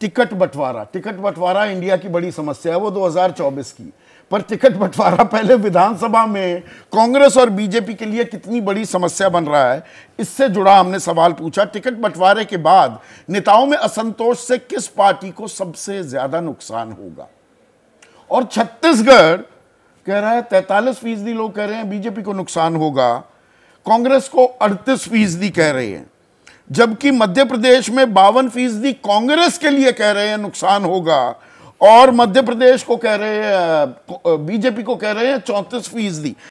ticket बंटवारा ticket बंटवारा India की बड़ी समस्या है वो 2024 की पर टिकट बंटवारा पहले विधानसभा में कांग्रेस और बीजेपी के लिए कितनी बड़ी समस्या बन रहा है इससे जुड़ा हमने सवाल पूछा टिकट बंटवारे के बाद नेताओं में असंतोष से किस पार्टी को सबसे ज्यादा नुकसान होगा और छत्तीसगढ़ कह रहा है तैतालीस फीसदी लोग कह रहे हैं बीजेपी को नुकसान होगा कांग्रेस को अड़तीस फीसदी कह रहे हैं जबकि मध्य प्रदेश में बावन फीसदी कांग्रेस के लिए कह रहे हैं नुकसान होगा और मध्य प्रदेश को कह रहे हैं बीजेपी को कह रहे हैं चौंतीस फीसदी